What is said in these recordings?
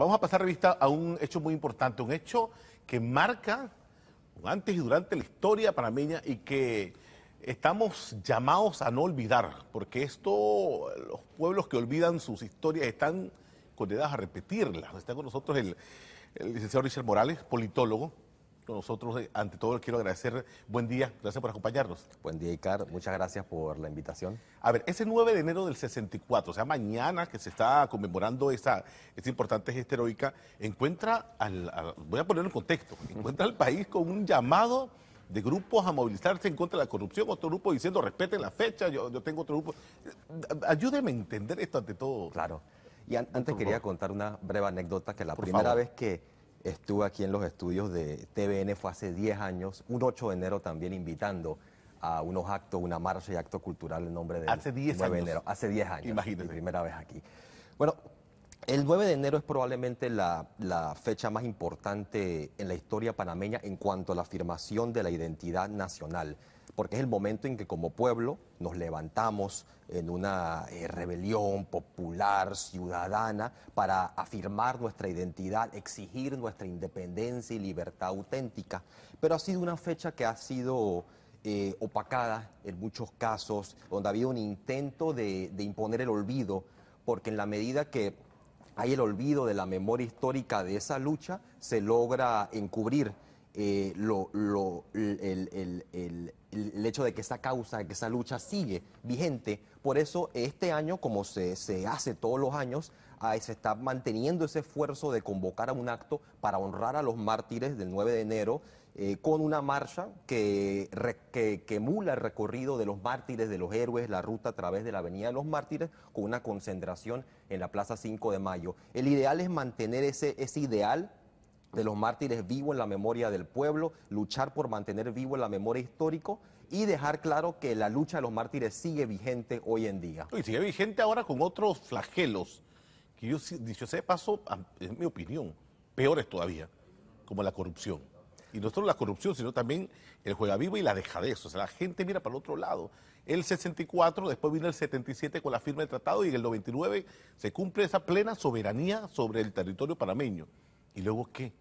Vamos a pasar revista a un hecho muy importante, un hecho que marca antes y durante la historia panameña y que estamos llamados a no olvidar, porque esto, los pueblos que olvidan sus historias están condenados a repetirlas. Está con nosotros el, el licenciado Richard Morales, politólogo, nosotros, eh, ante todo, quiero agradecer. Buen día, gracias por acompañarnos. Buen día, Icar. Muchas gracias por la invitación. A ver, ese 9 de enero del 64, o sea, mañana que se está conmemorando esa importante gesta heroica, encuentra, al, voy a ponerlo en contexto, encuentra al país con un llamado de grupos a movilizarse en contra de la corrupción, otro grupo diciendo respeten la fecha, yo, tengo otro grupo. Ayúdeme a entender esto ante todo. Claro. Y antes quería contar una breve anécdota que la primera vez que estuve aquí en los estudios de TVN, fue hace 10 años, un 8 de enero también invitando a unos actos, una marcha y acto cultural en nombre de... Hace 10 años. De enero. Hace 10 años. Imagínate. primera vez aquí. Bueno, el 9 de enero es probablemente la, la, fecha más importante en la historia panameña en cuanto a la afirmación de la identidad nacional porque es el momento en que como pueblo nos levantamos en una eh, rebelión popular, ciudadana, para afirmar nuestra identidad, exigir nuestra independencia y libertad auténtica. Pero ha sido una fecha que ha sido eh, opacada en muchos casos, donde ha habido un intento de, de imponer el olvido, porque en la medida que hay el olvido de la memoria histórica de esa lucha, se logra encubrir eh, lo, el, hecho de que esa causa, que esa lucha sigue vigente. Por eso este año, como se, se hace todos los años, ah, se está manteniendo ese esfuerzo de convocar a un acto para honrar a los mártires del 9 de enero eh, con una marcha que, que, emula el recorrido de los mártires, de los héroes, la ruta a través de la Avenida de los Mártires, con una concentración en la Plaza 5 de Mayo. El ideal es mantener ese, ese ideal de los mártires vivo en la memoria del pueblo, luchar por mantener vivo en la memoria histórica y dejar claro que la lucha de los mártires sigue vigente hoy en día. Y sigue vigente ahora con otros flagelos, que yo, sé sea paso, en mi opinión, peores todavía, como la corrupción. Y no solo la corrupción, sino también el juega vivo y la dejadez. O sea, la gente mira para el otro lado. El 64, después viene el 77 con la firma del tratado y en el 99 se cumple esa plena soberanía sobre el territorio panameño. ¿Y luego qué?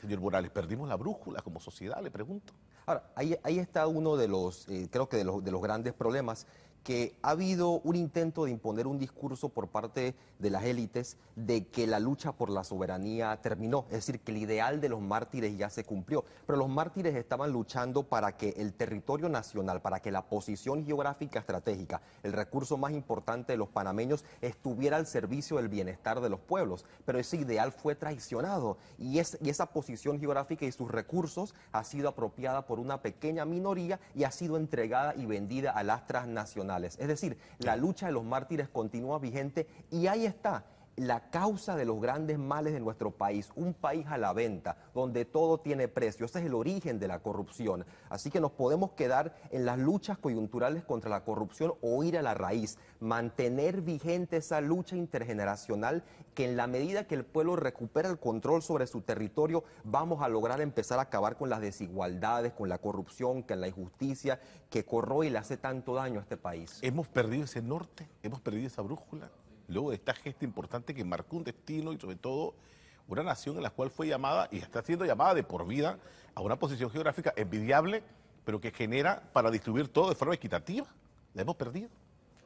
Señor Morales, perdimos la brújula como sociedad, le pregunto. Ahora, ahí, ahí está uno de los, eh, creo que de los, de los grandes problemas que ha habido un intento de imponer un discurso por parte de las élites de que la lucha por la soberanía terminó, es decir, que el ideal de los mártires ya se cumplió, pero los mártires estaban luchando para que el territorio nacional, para que la posición geográfica estratégica, el recurso más importante de los panameños, estuviera al servicio del bienestar de los pueblos, pero ese ideal fue traicionado y, esa posición geográfica y sus recursos ha sido apropiada por una pequeña minoría y ha sido entregada y vendida a las transnacionales. Es decir, la lucha de los mártires continúa vigente y ahí está la causa de los grandes males de nuestro país, un país a la venta, donde todo tiene precio. Ese es el origen de la corrupción. Así que nos podemos quedar en las luchas coyunturales contra la corrupción o ir a la raíz, mantener vigente esa lucha intergeneracional que en la medida que el pueblo recupera el control sobre su territorio, vamos a lograr empezar a acabar con las desigualdades, con la corrupción, con la injusticia que corroe y le hace tanto daño a este país. Hemos perdido ese norte, hemos perdido esa brújula luego de esta gesta importante que marcó un destino y sobre todo una nación en la cual fue llamada y está siendo llamada de por vida a una posición geográfica envidiable, pero que genera para distribuir todo de forma equitativa. La hemos perdido.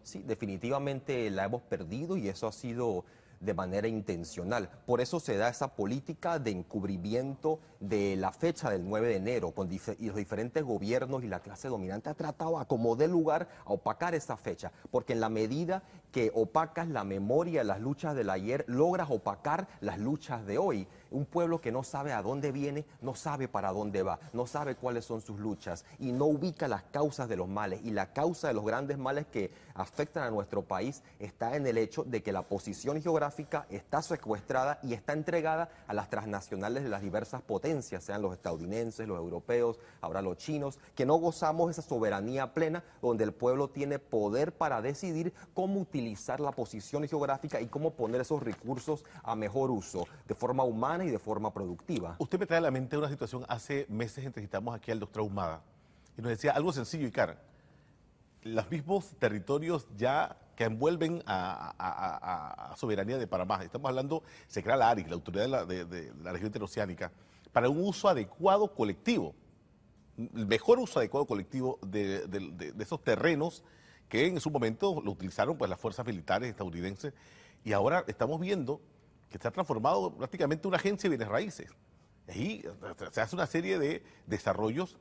Sí, definitivamente la hemos perdido y eso ha sido de manera intencional. Por eso se da esa política de encubrimiento de la fecha del 9 de enero, con y los diferentes gobiernos y la clase dominante ha tratado a como de lugar a opacar esa fecha, porque en la medida que opacas la memoria, las luchas del ayer, logras opacar las luchas de hoy. Un pueblo que no sabe a dónde viene, no sabe para dónde va, no sabe cuáles son sus luchas y no ubica las causas de los males. Y la causa de los grandes males que afectan a nuestro país está en el hecho de que la posición geográfica está secuestrada y está entregada a las transnacionales de las diversas potencias, sean los estadounidenses, los europeos, ahora los chinos, que no gozamos esa soberanía plena donde el pueblo tiene poder para decidir cómo utilizar utilizar la posición geográfica y cómo poner esos recursos a mejor uso, de forma humana y de forma productiva. Usted me trae a la mente una situación, hace meses entrevistamos aquí al doctor Humada y nos decía algo sencillo y cara. Los mismos territorios ya que envuelven a, soberanía de Panamá. Estamos hablando, se crea la ARIC, la Autoridad de la, de, la, Región Interoceánica, para un uso adecuado colectivo, el mejor uso adecuado colectivo de esos terrenos que en su momento lo utilizaron pues, las fuerzas militares estadounidenses y ahora estamos viendo que se ha transformado prácticamente una agencia de bienes raíces. Ahí eh, se hace una serie de desarrollos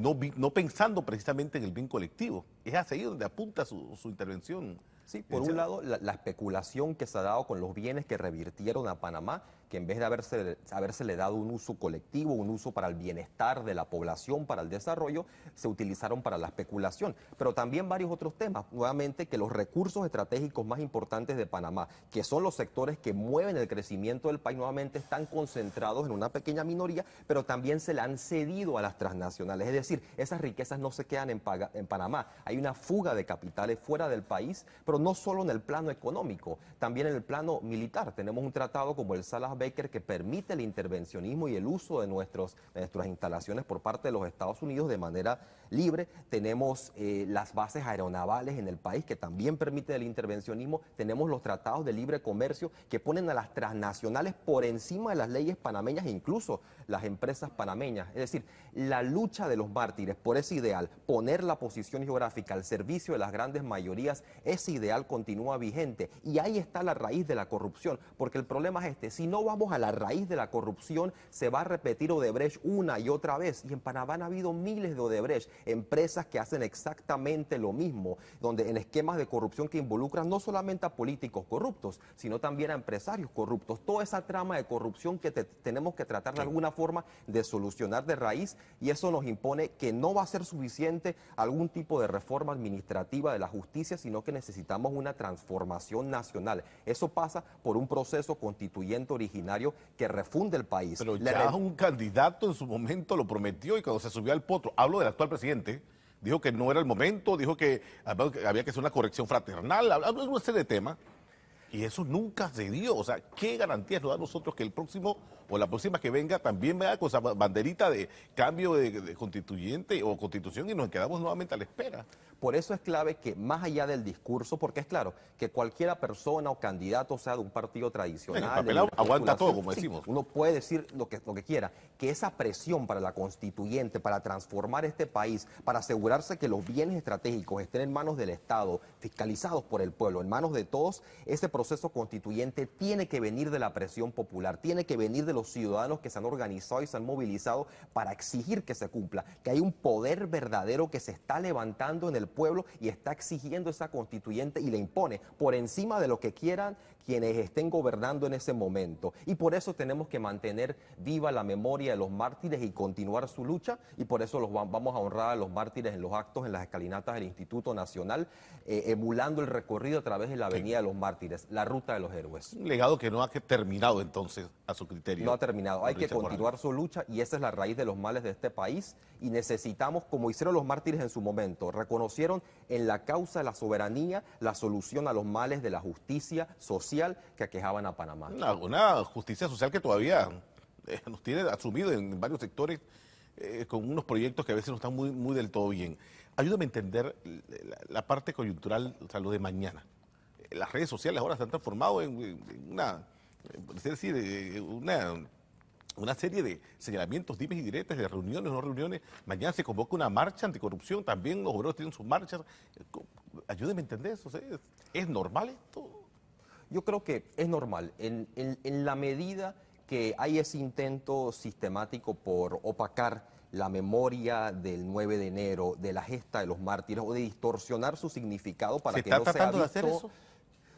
no, no pensando precisamente en el bien colectivo. Es ahí donde apunta su, su intervención. Sí, por un lado, la, especulación que se ha dado con los bienes que revirtieron a Panamá que en vez de haberse, le dado un uso colectivo, un uso para el bienestar de la población, para el desarrollo, se utilizaron para la especulación. Pero también varios otros temas, nuevamente, que los recursos estratégicos más importantes de Panamá, que son los sectores que mueven el crecimiento del país, nuevamente están concentrados en una pequeña minoría, pero también se le han cedido a las transnacionales. Es decir, esas riquezas no se quedan en, en Panamá. Hay una fuga de capitales fuera del país, pero no solo en el plano económico, también en el plano militar. Tenemos un tratado como el Salas que permite el intervencionismo y el uso de, nuestras instalaciones por parte de los Estados Unidos de manera libre. Tenemos eh, las bases aeronavales en el país que también permite el intervencionismo. Tenemos los tratados de libre comercio que ponen a las transnacionales por encima de las leyes panameñas, incluso las empresas panameñas. Es decir, la lucha de los mártires por ese ideal, poner la posición geográfica al servicio de las grandes mayorías, ese ideal continúa vigente. Y ahí está la raíz de la corrupción, porque el problema es este. Si no vamos a la raíz de la corrupción, se va a repetir Odebrecht una y otra vez. Y en Panamá han habido miles de Odebrecht, empresas que hacen exactamente lo mismo, donde en esquemas de corrupción que involucran no solamente a políticos corruptos, sino también a empresarios corruptos. Toda esa trama de corrupción que tenemos que tratar de alguna forma de solucionar de raíz y eso nos impone que no va a ser suficiente algún tipo de reforma administrativa de la justicia, sino que necesitamos una transformación nacional. Eso pasa por un proceso constituyente original que refunde el país. Pero ya un candidato en su momento lo prometió y cuando se subió al potro, hablo del actual presidente, dijo que no era el momento, dijo que había que hacer una corrección fraternal, hablo de una serie de temas. Y eso nunca se dio. O sea, ¿qué garantías nos da a nosotros que el próximo o la próxima que venga también vea con esa banderita de cambio de, constituyente o constitución y nos quedamos nuevamente a la espera. Por eso es clave que más allá del discurso, porque es claro que cualquiera persona o candidato sea de un partido tradicional, aguanta todo, como decimos. uno puede decir lo que, lo que quiera, que esa presión para la constituyente, para transformar este país, para asegurarse que los bienes estratégicos estén en manos del Estado, fiscalizados por el pueblo, en manos de todos, ese proceso constituyente tiene que venir de la presión popular, tiene que venir de los ciudadanos que se han organizado y se han movilizado para exigir que se cumpla, que hay un poder verdadero que se está levantando en el pueblo y está exigiendo esa constituyente y le impone por encima de lo que quieran quienes estén gobernando en ese momento. Y por eso tenemos que mantener viva la memoria de los mártires y continuar su lucha. Y por eso los vamos a honrar a los mártires en los actos, en las escalinatas del Instituto Nacional, eh, emulando el recorrido a través de la Avenida de los Mártires, la ruta de los héroes. Un legado que no ha terminado entonces, a su criterio. No ha terminado. Hay que continuar su lucha y esa es la raíz de los males de este país. Y necesitamos, como hicieron los mártires en su momento, reconocieron en la causa de la soberanía, la solución a los males de la justicia social que aquejaban a Panamá. Una, justicia social que todavía eh, nos tiene asumido en varios sectores eh, con unos proyectos que a veces no están muy, del todo bien. Ayúdame a entender la, parte coyuntural, o sea, lo de mañana. Eh, las redes sociales ahora se han transformado en, una, decir, una serie de señalamientos, dimes y diretes, de reuniones, no reuniones. Mañana se convoca una marcha anticorrupción, también los obreros tienen sus marchas. Ayúdeme a entender eso. ¿Es normal esto? Yo creo que es normal. En, la medida que hay ese intento sistemático por opacar la memoria del 9 de enero, de la gesta de los mártires o de distorsionar su significado para que no sea visto...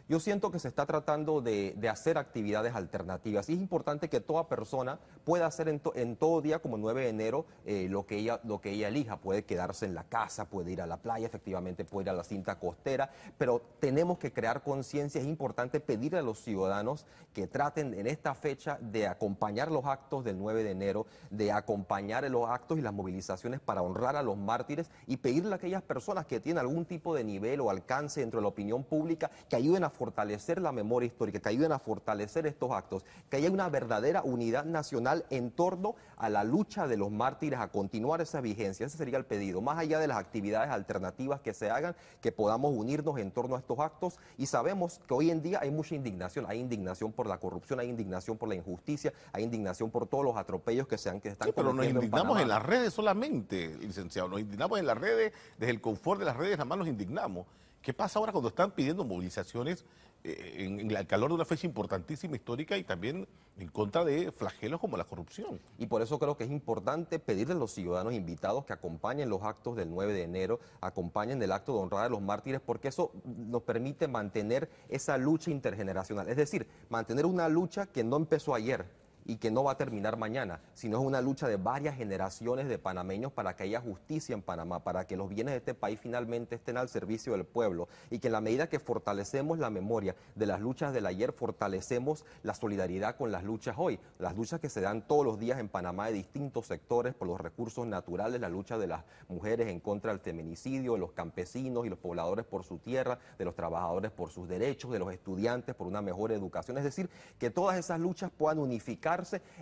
Yo siento que se está tratando de, hacer actividades alternativas y es importante que toda persona pueda hacer en, todo día, como 9 de enero, eh, lo, que ella, lo que ella elija. Puede quedarse en la casa, puede ir a la playa, efectivamente puede ir a la cinta costera, pero tenemos que crear conciencia. Es importante pedirle a los ciudadanos que traten en esta fecha de acompañar los actos del 9 de enero, de acompañar los actos y las movilizaciones para honrar a los mártires y pedirle a aquellas personas que tienen algún tipo de nivel o alcance dentro de la opinión pública que ayuden a fortalecer la memoria histórica, que ayuden a fortalecer estos actos, que haya una verdadera unidad nacional en torno a la lucha de los mártires, a continuar esa vigencia. Ese sería el pedido, más allá de las actividades alternativas que se hagan, que podamos unirnos en torno a estos actos. Y sabemos que hoy en día hay mucha indignación, hay indignación por la corrupción, hay indignación por la injusticia, hay indignación por todos los atropellos que se han que están sí, Pero nos indignamos en las redes solamente, licenciado, nos indignamos en las redes, desde el confort de las redes, jamás nos indignamos. ¿Qué pasa ahora cuando están pidiendo movilizaciones eh, en, el calor de una fecha importantísima histórica y también en contra de flagelos como la corrupción? Y por eso creo que es importante pedirle a los ciudadanos invitados que acompañen los actos del 9 de enero, acompañen el acto de honrar a los mártires, porque eso nos permite mantener esa lucha intergeneracional. Es decir, mantener una lucha que no empezó ayer, y que no va a terminar mañana, sino es una lucha de varias generaciones de panameños para que haya justicia en Panamá, para que los bienes de este país finalmente estén al servicio del pueblo y que en la medida que fortalecemos la memoria de las luchas del ayer, fortalecemos la solidaridad con las luchas hoy, las luchas que se dan todos los días en Panamá de distintos sectores por los recursos naturales, la lucha de las mujeres en contra del feminicidio, de los campesinos y los pobladores por su tierra, de los trabajadores por sus derechos, de los estudiantes por una mejor educación, es decir, que todas esas luchas puedan unificar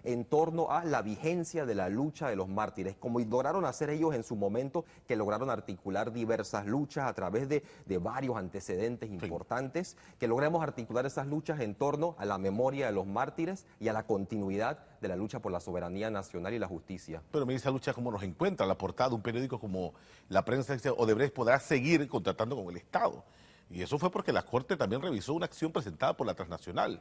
en torno a la vigencia de la lucha de los mártires, como lograron hacer ellos en su momento, que lograron articular diversas luchas a través de, varios antecedentes importantes, que logremos articular esas luchas en torno a la memoria de los mártires y a la continuidad de la lucha por la soberanía nacional y la justicia. Pero mire esa lucha como nos encuentra, la portada de un periódico como la prensa o Odebrecht podrá seguir contratando con el Estado. Y eso fue porque la Corte también revisó una acción presentada por la transnacional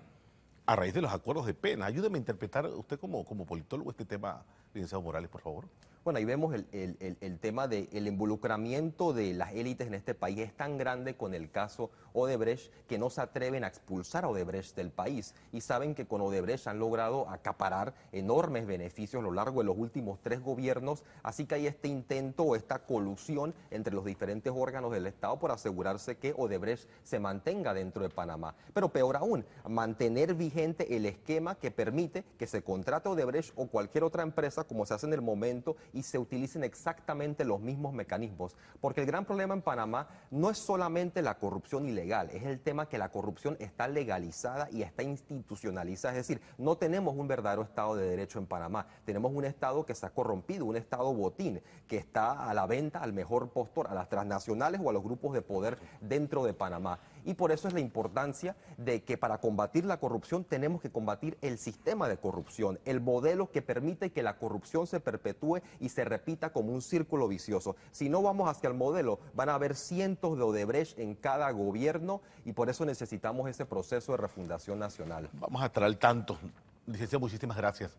a raíz de los acuerdos de pena. Ayúdeme a interpretar usted como, como politólogo este tema, licenciado Morales, por favor. Bueno, ahí vemos el, tema del involucramiento de las élites en este país. Es tan grande con el caso Odebrecht que no se atreven a expulsar a Odebrecht del país. Y saben que con Odebrecht han logrado acaparar enormes beneficios a lo largo de los últimos tres gobiernos. Así que hay este intento o esta colusión entre los diferentes órganos del Estado por asegurarse que Odebrecht se mantenga dentro de Panamá. Pero peor aún, mantener vigente el esquema que permite que se contrate Odebrecht o cualquier otra empresa, como se hace en el momento y se utilicen exactamente los mismos mecanismos. Porque el gran problema en Panamá no es solamente la corrupción ilegal, es el tema que la corrupción está legalizada y está institucionalizada. Es decir, no tenemos un verdadero Estado de Derecho en Panamá. Tenemos un Estado que se ha corrompido, un Estado botín, que está a la venta al mejor postor, a las transnacionales o a los grupos de poder dentro de Panamá y por eso es la importancia de que para combatir la corrupción tenemos que combatir el sistema de corrupción, el modelo que permite que la corrupción se perpetúe y se repita como un círculo vicioso. Si no vamos hacia el modelo, van a haber cientos de Odebrecht en cada gobierno y por eso necesitamos ese proceso de refundación nacional. Vamos a estar al tanto. Licencia, muchísimas gracias.